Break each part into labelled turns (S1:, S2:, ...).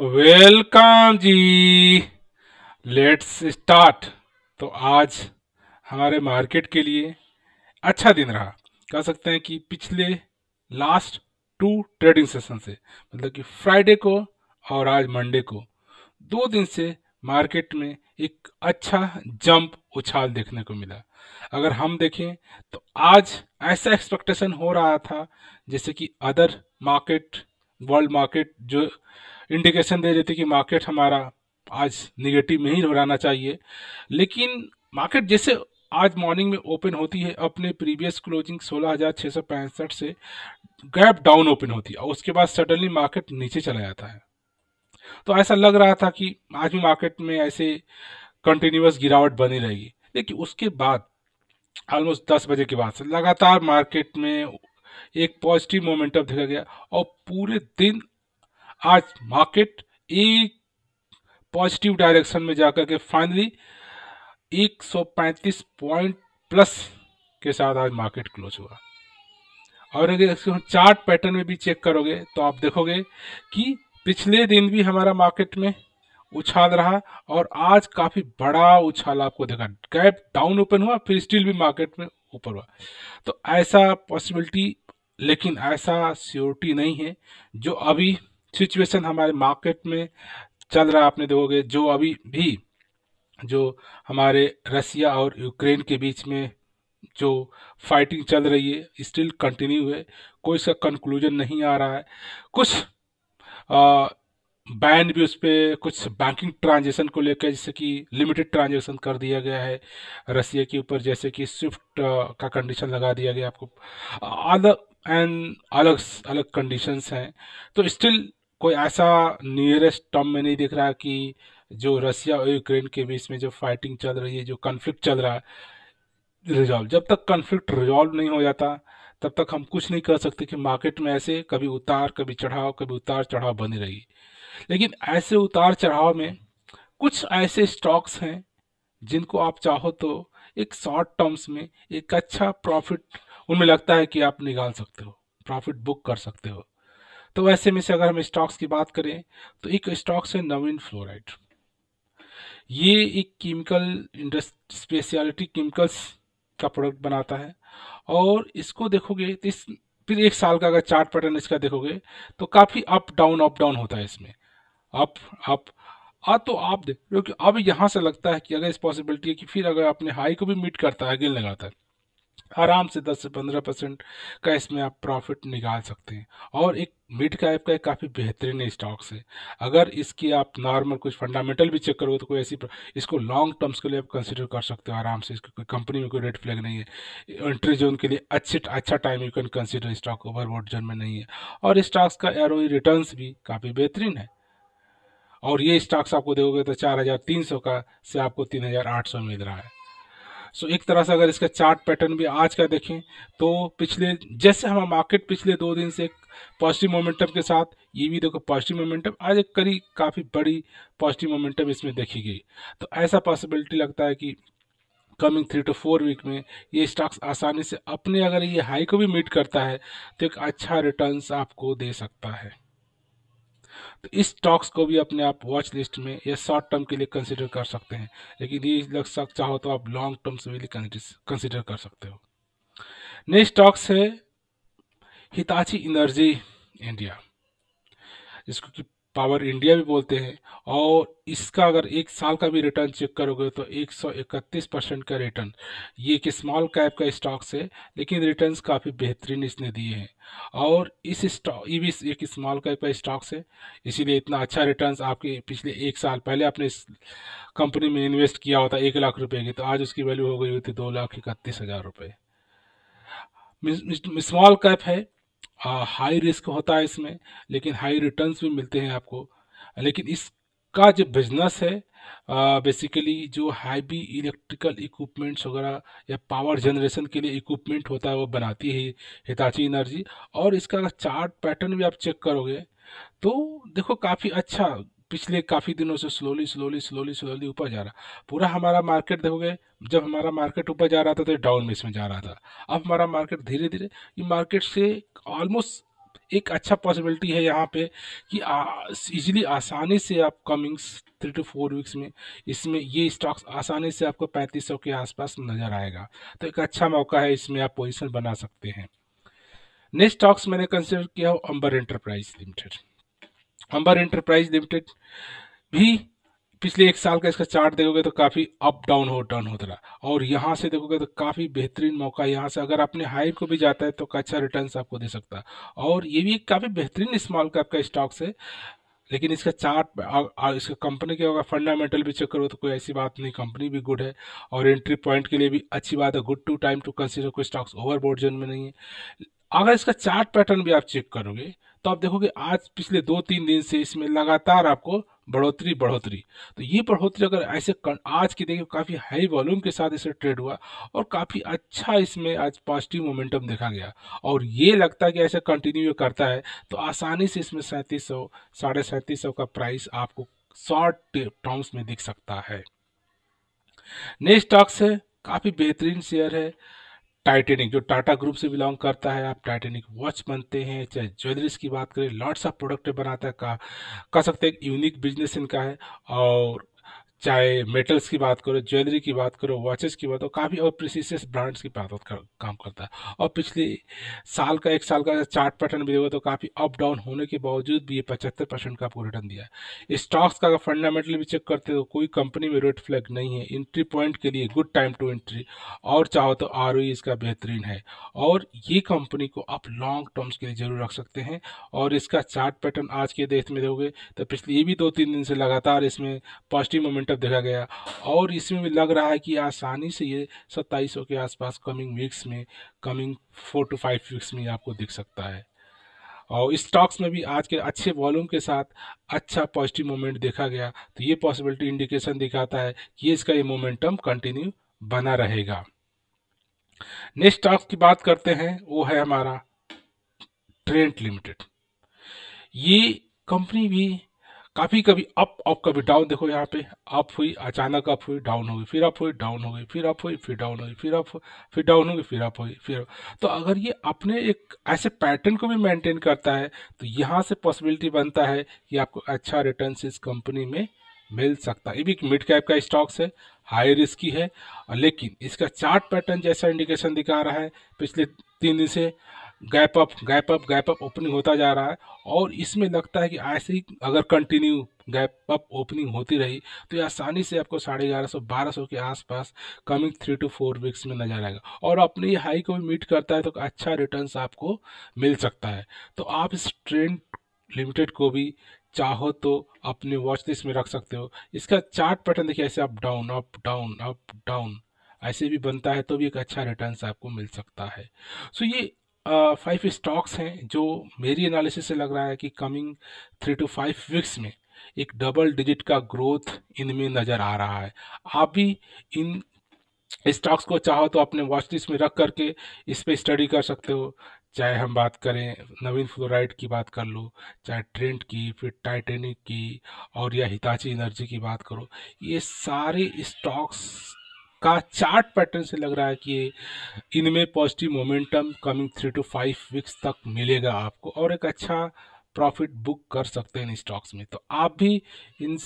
S1: welcome ji let's start तो आज हमारे मार्केट के लिए अच्छा दिन रहा कह सकते हैं कि पिछले लास्ट टू ट्रेडिंग सेशन से मतलब कि फ्राइडे को और आज मंडे को दो दिन से मार्केट में एक अच्छा जंप उछाल देखने को मिला अगर हम देखें तो आज ऐसा एक्सपेक्टेशन हो रहा था जैसे कि अदर मार्केट वर्ल्ड मार्केट जो इंडिकेशन दे रही कि मार्केट हमारा आज निगेटिव में ही रहना चाहिए लेकिन मार्केट जैसे आज मॉर्निंग में ओपन होती है अपने प्रीवियस क्लोजिंग सोलह से गैप डाउन ओपन होती है और उसके बाद सडनली मार्केट नीचे चला जाता है तो ऐसा लग रहा था कि आज भी मार्केट में ऐसे कंटिन्यूस गिरावट बनी रहेगी लेकिन उसके बाद ऑलमोस्ट दस बजे के बाद से लगातार मार्केट में एक पॉजिटिव मोमेंटम देखा गया और पूरे दिन आज मार्केट एक पॉजिटिव डायरेक्शन में जाकर के फाइनली 135 पॉइंट प्लस के साथ आज मार्केट क्लोज हुआ और अगर चार्ट पैटर्न में भी चेक करोगे तो आप देखोगे कि पिछले दिन भी हमारा मार्केट में उछाल रहा और आज काफ़ी बड़ा उछाल आपको देखा गैप डाउन ओपन हुआ फिर स्टिल भी मार्केट में ऊपर हुआ तो ऐसा पॉसिबिलिटी लेकिन ऐसा सियोरिटी नहीं है जो अभी सिचुएशन हमारे मार्केट में चल रहा आपने देखोगे जो अभी भी जो हमारे रसिया और यूक्रेन के बीच में जो फाइटिंग चल रही है स्टिल कंटिन्यू है कोई इसका कंक्लूजन नहीं आ रहा है कुछ बैन भी उस पर कुछ बैंकिंग ट्रांजेक्शन को लेकर जैसे कि लिमिटेड ट्रांजेक्शन कर दिया गया है रसिया के ऊपर जैसे कि स्विफ्ट का कंडीशन लगा दिया गया आपको अलग एंड अलग अलग कंडीशंस हैं तो स्टिल कोई ऐसा नियरेस्ट टर्म में नहीं दिख रहा कि जो रसिया और यूक्रेन के बीच में जो फाइटिंग चल रही है जो कन्फ्लिक्ट चल रहा है रिजॉल्व जब तक कन्फ्लिक्ट रिजॉल्व नहीं हो जाता तब तक हम कुछ नहीं कर सकते कि मार्केट में ऐसे कभी उतार कभी चढ़ाव कभी उतार चढ़ाव बनी रही लेकिन ऐसे उतार चढ़ाव में कुछ ऐसे स्टॉक्स हैं जिनको आप चाहो तो एक शॉर्ट टर्म्स में एक अच्छा प्रॉफिट उनमें लगता है कि आप निकाल सकते हो प्रॉफिट बुक कर सकते हो तो ऐसे में से अगर हम स्टॉक्स की बात करें तो एक स्टॉक्स है नवीन फ्लोराइड ये एक केमिकल इंडस्ट स्पेशलिटी केमिकल्स का प्रोडक्ट बनाता है और इसको देखोगे तो इस फिर एक साल का अगर चार्ट पैटर्न इसका देखोगे तो काफ़ी अप डाउन अप डाउन होता है इसमें अप अप आ हाँ, तो आप देख क्योंकि अब यहाँ से लगता है कि अगर इस पॉसिबिलिटी है कि फिर अगर अपने हाई को भी मीट करता है गिल लगाता है आराम से 10 से 15 परसेंट का इसमें आप प्रॉफिट निकाल सकते हैं और एक मिड कैप का एक काफ़ी बेहतरीन है स्टॉक्स है अगर इसकी आप नॉर्मल कुछ फंडामेंटल भी चेक करोगे तो कोई ऐसी इसको लॉन्ग टर्म्स के लिए आप कंसिडर कर सकते हो आराम से इसकी कोई कंपनी में कोई रेड फ्लैग नहीं है एंट्री जोन के लिए अच्छे अच्छा time you can consider stock overbought zone में नहीं है और स्टॉक्स का एयर रिटर्न भी काफ़ी बेहतरीन है और ये स्टॉक्स आपको देखोगे तो चार हज़ार तीन सौ का से आपको तीन हज़ार आठ सौ मिल रहा है सो एक तरह से अगर इसका चार्ट पैटर्न भी आज का देखें तो पिछले जैसे हम मार्केट पिछले दो दिन से एक पॉजिटिव मोमेंटम के साथ ये भी देखो पॉजिटिव मोमेंटम आज एक करी काफ़ी बड़ी पॉजिटिव मोमेंटम इसमें देखी गई तो ऐसा पॉसिबिलिटी लगता है कि coming three to four week में ये स्टॉक्स आसानी से अपने अगर ये हाई को भी मीट करता है तो एक अच्छा रिटर्न्स आपको दे सकता है तो इस स्टॉक्स को भी अपने आप वॉच लिस्ट में या शॉर्ट टर्म के लिए कंसिडर कर सकते हैं लेकिन ये लग सक चाहो तो आप लॉन्ग टर्म से भी कंसिडर कर सकते हो नेक्स्ट स्टॉक्स है हिताची एनर्जी इंडिया जिसको कि पावर इंडिया भी बोलते हैं और इसका अगर एक साल का भी रिटर्न चेक करोगे तो 131 परसेंट का रिटर्न ये एक स्मॉल कैप का स्टॉक्स है लेकिन रिटर्न्स काफ़ी बेहतरीन इसने दिए हैं और इस स्टॉक ये भी एक स्मॉल कैप का स्टॉक्स है इसीलिए इतना अच्छा रिटर्न्स आपके पिछले एक साल पहले आपने इस कंपनी में इन्वेस्ट किया होता एक लाख रुपये की तो आज उसकी वैल्यू हो गई होती दो लाख इकतीस हज़ार रुपये स्मॉल कैप है हाई रिस्क होता है इसमें लेकिन हाई रिटर्न्स भी मिलते हैं आपको लेकिन इसका जो बिजनेस है बेसिकली जो हैवी इलेक्ट्रिकल इक्विपमेंट्स वगैरह या पावर जनरेशन के लिए इक्विपमेंट होता है वो बनाती है हिताची एनर्जी और इसका चार्ट पैटर्न भी आप चेक करोगे तो देखो काफ़ी अच्छा पिछले काफ़ी दिनों से स्लोली स्लोली स्लोली स्लोली ऊपर जा रहा पूरा हमारा मार्केट देखोगे जब हमारा मार्केट ऊपर जा रहा था तो डाउन में इसमें जा रहा था अब हमारा मार्केट धीरे धीरे ये मार्केट से ऑलमोस्ट एक अच्छा पॉसिबिलिटी है यहाँ पे कि इजीली आसानी से आप comings three to four weeks में इसमें ये स्टॉक्स आसानी से आपको पैंतीस सौ के आसपास नज़र आएगा तो एक अच्छा मौका है इसमें आप पोजिशन बना सकते हैं नेक्स्ट स्टॉक्स मैंने कंसिडर किया हो Amber enterprise limited Amber enterprise limited भी पिछले एक साल का इसका चार्ट देखोगे तो काफ़ी अप डाउन हो टर्न होता रहा और यहाँ से देखोगे तो काफ़ी बेहतरीन मौका यहाँ से अगर आपने हाई को भी जाता है तो अच्छा रिटर्न आपको दे सकता है और ये भी एक काफ़ी बेहतरीन स्मॉल कैप का स्टॉक्स है लेकिन इसका चार्ट इसका कंपनी के अगर फंडामेंटल भी चेक करो तो कोई ऐसी बात नहीं कंपनी भी गुड है और एंट्री पॉइंट के लिए भी अच्छी बात है good to time to consider कोई स्टॉक्स ओवर जोन में नहीं है अगर इसका चार्ट पैटर्न भी आप चेक करोगे तो आप देखोगे आज पिछले दो तीन दिन से इसमें लगातार आपको बढ़ोतरी बढ़ोतरी तो ये बढ़ोतरी अगर ऐसे आज की देखिए काफ़ी हाई वॉल्यूम के साथ इसे ट्रेड हुआ और काफ़ी अच्छा इसमें आज पॉजिटिव मोमेंटम देखा गया और ये लगता है कि ऐसे कंटिन्यू करता है तो आसानी से इसमें सैंतीस सौ साढ़े सैंतीस सौ का प्राइस आपको शॉर्ट टर्म्स में दिख सकता है नेक्स्ट स्टॉक्स है काफ़ी बेहतरीन शेयर है टाइटेनिक जो टाटा ग्रुप से बिलोंग करता है आप टाइटेनिक वॉच बनते हैं चाहे ज्वेलरीज की बात करें लॉट्स ऑफ प्रोडक्ट बनाता है का कह सकते हैं यूनिक बिजनेस इनका है और चाहे मेटल्स की बात करो ज्वेलरी की बात करो वॉचेस की बात करो काफ़ी और प्रिसीसियस ब्रांड्स की बात कर, काम करता है और पिछले साल का एक साल का चार्ट पैटर्न भी देखो तो काफ़ी अप डाउन होने के बावजूद भी ये पचहत्तर परसेंट का आपको रिटर्न दिया है स्टॉक्स का अगर फंडामेंटली भी चेक करते हो कोई कंपनी में रेड फ्लैग नहीं है एंट्री पॉइंट के लिए गुड टाइम टू एंट्री और चाहो तो आर इसका बेहतरीन है और ये कंपनी को आप लॉन्ग टर्म्स के लिए ज़रूर रख सकते हैं और इसका चार्ट पैटर्न आज के डेट में देखोगे तो पिछले ये भी दो तीन दिन से लगातार इसमें पॉजिटिव मोमेंटम सेटअप देखा गया और इसमें भी लग रहा है कि आसानी से ये सत्ताईस के आसपास कमिंग वीक्स में coming four to five weeks में आपको दिख सकता है और स्टॉक्स में भी आज के अच्छे वॉल्यूम के साथ अच्छा पॉजिटिव मोमेंट देखा गया तो ये पॉसिबिलिटी इंडिकेशन दिखाता है कि इसका ये मोमेंटम कंटिन्यू बना रहेगा नेक्स्ट स्टॉक्स की बात करते हैं वो है हमारा ट्रेंट लिमिटेड ये कंपनी भी काफ़ी कभी अप और कभी डाउन देखो यहाँ पे अप हुई अचानक अप हुई डाउन हुई फिर अप हुई डाउन हो गई फिर अप हुई फिर डाउन हुई फिर अप फिर डाउन हो गई फिर अप हुई फिर तो अगर ये अपने एक ऐसे पैटर्न को भी मेंटेन करता है तो यहाँ से पॉसिबिलिटी बनता है कि आपको अच्छा रिटर्न इस कंपनी में मिल सकता है ये भी एक मिड कैप का स्टॉक्स है हाई रिस्क की है लेकिन इसका चार्ट पैटर्न जैसा इंडिकेशन दिखा रहा है पिछले तीन दिन से gap up gap up gap up opening होता जा रहा है और इसमें लगता है कि ऐसे ही अगर कंटिन्यू गैप अप ओपनिंग होती रही तो ये आसानी से आपको साढ़े ग्यारह सौ बारह सौ के आसपास coming three to four weeks में नजर आएगा और अपने हाई को भी मीट करता है तो अच्छा रिटर्न आपको मिल सकता है तो आप इस ट्रेंड लिमिटेड को भी चाहो तो अपने वॉच लिस्ट में रख सकते हो इसका चार्ट पैटर्न देखिए ऐसे up down up down up down ऐसे भी बनता है तो भी एक अच्छा रिटर्न आपको मिल सकता है सो so ये फाइव स्टॉक्स हैं जो मेरी एनालिसिस से लग रहा है कि coming three to five weeks में एक डबल डिजिट का ग्रोथ इनमें नज़र आ रहा है आप भी इन स्टॉक्स को चाहो तो अपने वॉच लिस्ट में रख करके इस पर स्टडी कर सकते हो चाहे हम बात करें नवीन फ्लोराइड की बात कर लो चाहे ट्रेंट की फिर टाइटेनिक की और या हिताची एनर्जी की बात करो ये सारे स्टॉक्स का चार्ट पैटर्न से लग रहा है कि इनमें positive momentum coming three to five weeks तक मिलेगा आपको और एक अच्छा प्रॉफिट बुक कर सकते हैं इन स्टॉक्स में तो आप भी इन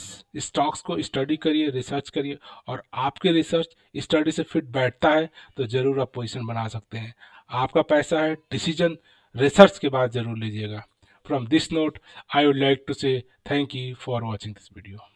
S1: स्टॉक्स को स्टडी करिए रिसर्च करिए और आपके रिसर्च स्टडी से फिट बैठता है तो ज़रूर आप पोजिशन बना सकते हैं आपका पैसा है डिसीजन रिसर्च के बाद ज़रूर लीजिएगा from this note I would like to say thank you for watching this video